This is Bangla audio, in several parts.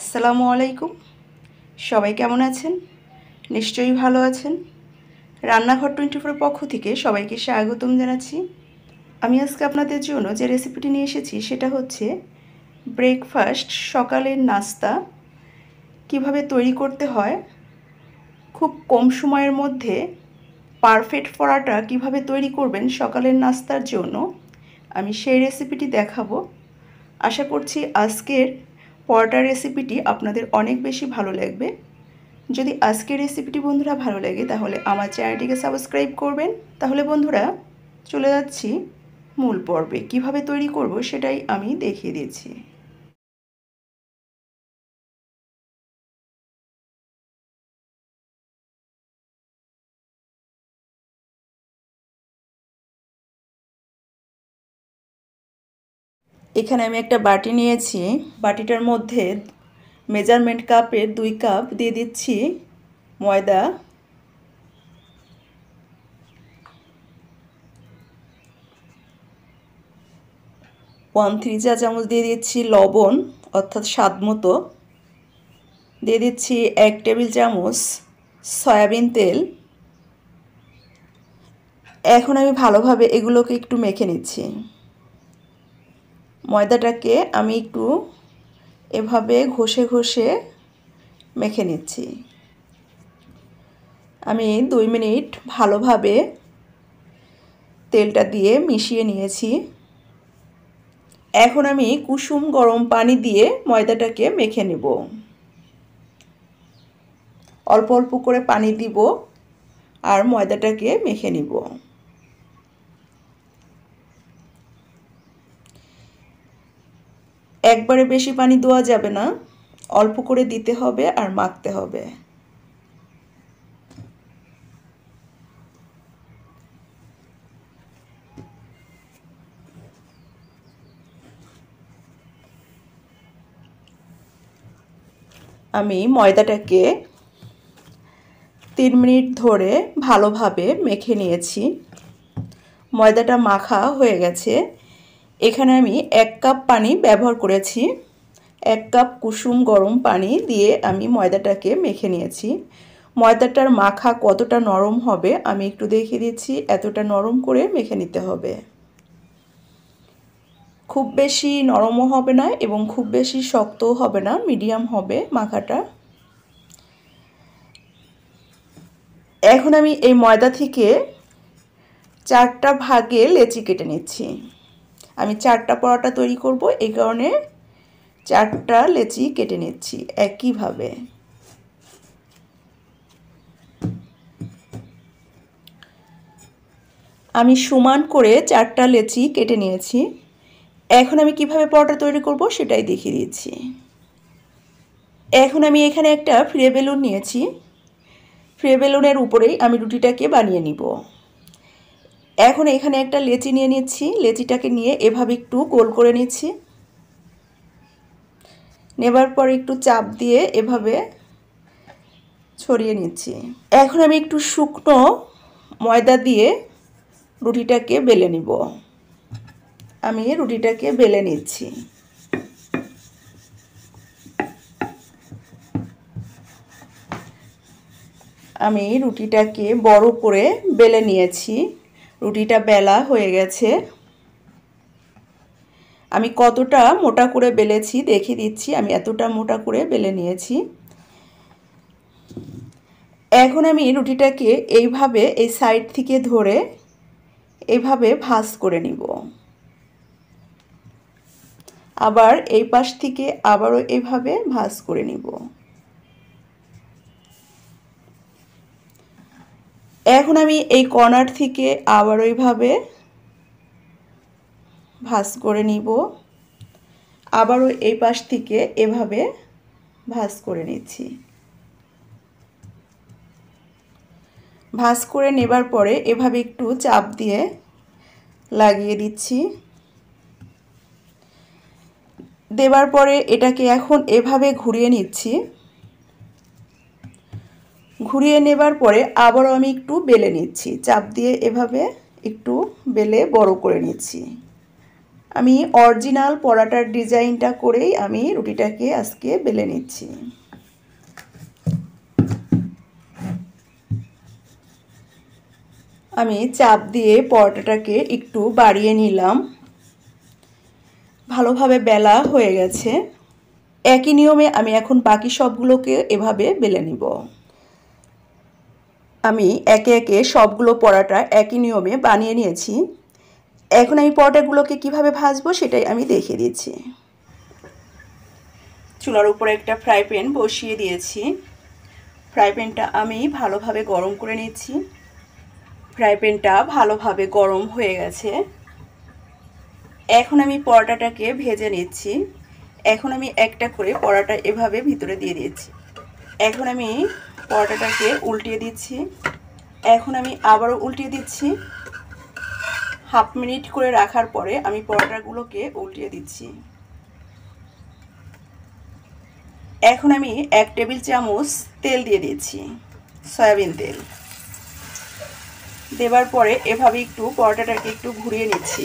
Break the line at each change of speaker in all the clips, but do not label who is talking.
আসসালামু আলাইকুম সবাই কেমন আছেন নিশ্চয়ই ভালো আছেন রান্নাঘর টোয়েন্টি ফোর পক্ষ থেকে সবাইকে স্বাগতম জানাচ্ছি আমি আজকে আপনাদের জন্য যে রেসিপিটি নিয়ে এসেছি সেটা হচ্ছে ব্রেকফাস্ট সকালের নাস্তা কিভাবে তৈরি করতে হয় খুব কম সময়ের মধ্যে পারফেক্ট পরাটা কিভাবে তৈরি করবেন সকালের নাস্তার জন্য আমি সেই রেসিপিটি দেখাবো আশা করছি আজকের পরটার রেসিপিটি আপনাদের অনেক বেশি ভালো লাগবে যদি আজকের রেসিপিটি বন্ধুরা ভালো লাগে তাহলে আমার চ্যানেলটিকে সাবস্ক্রাইব করবেন তাহলে বন্ধুরা চলে যাচ্ছি মূল পর্বে কিভাবে তৈরি করব সেটাই আমি দেখিয়ে দিয়েছি এখানে আমি একটা বাটি নিয়েছি বাটিটার মধ্যে মেজারমেন্ট কাপের দুই কাপ দিয়ে দিচ্ছি ময়দা ওয়ান থ্রি চা চামচ দিয়ে দিচ্ছি লবণ অর্থাৎ স্বাদ মতো দিয়ে দিচ্ছি এক টেবিল চামচ সয়াবিন তেল এখন আমি ভালোভাবে এগুলোকে একটু মেখে নিচ্ছি ময়দাটাকে আমি একটু এভাবে ঘষে ঘষে মেখে নিচ্ছি আমি দুই মিনিট ভালোভাবে তেলটা দিয়ে মিশিয়ে নিয়েছি এখন আমি কুসুম গরম পানি দিয়ে ময়দাটাকে মেখে নেব অল্প অল্প করে পানি দিব আর ময়দাটাকে মেখে নিব একবারে বেশি পানি দেওয়া যাবে না অল্প করে দিতে হবে আর মাখতে হবে আমি ময়দাটাকে তিন মিনিট ধরে ভালোভাবে মেখে নিয়েছি ময়দাটা মাখা হয়ে গেছে এখানে আমি এক কাপ পানি ব্যবহার করেছি এক কাপ কুসুম গরম পানি দিয়ে আমি ময়দাটাকে মেখে নিয়েছি ময়দাটার মাখা কতটা নরম হবে আমি একটু দেখে দিচ্ছি এতটা নরম করে মেখে নিতে হবে খুব বেশি নরমও হবে না এবং খুব বেশি শক্তও হবে না মিডিয়াম হবে মাখাটা এখন আমি এই ময়দা থেকে চারটা ভাগে লেচি কেটে নিচ্ছি আমি চারটা পরোটা তৈরি করব এই কারণে চারটা লেচি কেটে নিচ্ছি একইভাবে আমি সমান করে চারটা লেচি কেটে নিয়েছি এখন আমি কিভাবে পরোটা তৈরি করব সেটাই দেখিয়ে দিচ্ছি এখন আমি এখানে একটা ফ্রে বেলুন নিয়েছি ফ্রে বেলুনের উপরেই আমি রুটিটাকে বানিয়ে নিব এখন এখানে একটা লেচি নিয়ে নিচ্ছি লেচিটাকে নিয়ে এভাবে একটু গোল করে নিচ্ছি নেবার পর একটু চাপ দিয়ে এভাবে ছড়িয়ে নিচ্ছি এখন আমি একটু শুকনো ময়দা দিয়ে রুটিটাকে বেলে নিব আমি রুটিটাকে বেলে নিচ্ছি আমি রুটিটাকে বড় করে বেলে নিয়েছি রুটিটা বেলা হয়ে গেছে আমি কতটা মোটা করে বেলেছি দেখিয়ে দিচ্ছি আমি এতটা মোটা করে বেলে নিয়েছি এখন আমি রুটিটাকে এইভাবে এই সাইড থেকে ধরে এভাবে ভাস করে নিব আবার এই পাশ থেকে আবারও এভাবে ভাজ করে নিব এখন আমি এই কর্নার থেকে আবার ওইভাবে ভাস করে নিব আবারও এই পাশ থেকে এভাবে ভাস করে নিচ্ছি ভাস করে নেবার পরে এভাবে একটু চাপ দিয়ে লাগিয়ে দিচ্ছি দেবার পরে এটাকে এখন এভাবে ঘুরিয়ে নিচ্ছি ঘুরিয়ে নেবার পরে আবারও আমি একটু বেলে নিচ্ছি চাপ দিয়ে এভাবে একটু বেলে বড় করে নিচ্ছি আমি অরিজিনাল পরাটার ডিজাইনটা করেই আমি রুটিটাকে আজকে বেলে নিচ্ছি আমি চাপ দিয়ে পরোটাটাকে একটু বাড়িয়ে নিলাম ভালোভাবে বেলা হয়ে গেছে একই নিয়মে আমি এখন বাকি সবগুলোকে এভাবে বেলে নিব আমি একে একে সবগুলো পরোটা একই নিয়মে বানিয়ে নিয়েছি এখন আমি পরোটাগুলোকে কিভাবে ভাজবো সেটাই আমি দেখিয়ে দিচ্ছি চুলার উপরে একটা ফ্রাই প্যান বসিয়ে দিয়েছি ফ্রাই প্যানটা আমি ভালোভাবে গরম করে নিচ্ছি ফ্রাই প্যানটা ভালোভাবে গরম হয়ে গেছে এখন আমি পরোটাটাকে ভেজে নিচ্ছি এখন আমি একটা করে পরোটা এভাবে ভিতরে দিয়ে দিয়েছি এখন আমি পরোটাটাকে উল্টিয়ে দিচ্ছি এখন আমি আবারও উল্টিয়ে দিচ্ছি হাফ মিনিট করে রাখার পরে আমি পরোটাগুলোকে উল্টিয়ে দিচ্ছি এখন আমি এক টেবিল চামচ তেল দিয়ে দিয়েছি সয়াবিন তেল দেবার পরে এভাবে একটু পরোটাটাকে একটু ঘুরিয়ে নিচ্ছি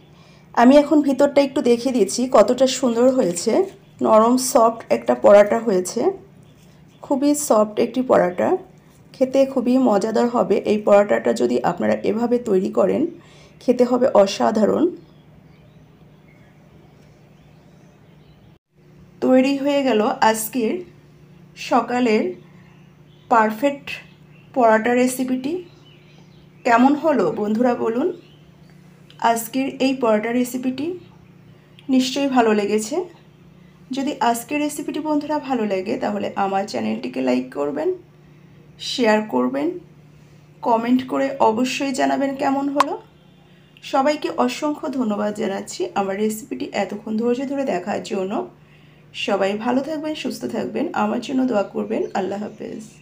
আমি এখন ভিতরটা একটু দেখিয়ে দিচ্ছি কতটা সুন্দর হয়েছে নরম সফট একটা পরাটা হয়েছে খুবই সফট একটি পরাটা খেতে খুবই মজাদার হবে এই পরাটাটা যদি আপনারা এভাবে তৈরি করেন খেতে হবে অসাধারণ তৈরি হয়ে গেল আজকের সকালের পারফেক্ট পরাটা রেসিপিটি কেমন হলো বন্ধুরা বলুন আজকের এই পরোটা রেসিপিটি নিশ্চয়ই ভালো লেগেছে যদি আজকের রেসিপিটি বন্ধুরা ভালো লাগে তাহলে আমার চ্যানেলটিকে লাইক করবেন শেয়ার করবেন কমেন্ট করে অবশ্যই জানাবেন কেমন হলো সবাইকে অসংখ্য ধন্যবাদ জানাচ্ছি আমার রেসিপিটি এতক্ষণ ধৈর্য ধরে দেখার জন্য সবাই ভালো থাকবেন সুস্থ থাকবেন আমার জন্য দোয়া করবেন আল্লাহ হাফেজ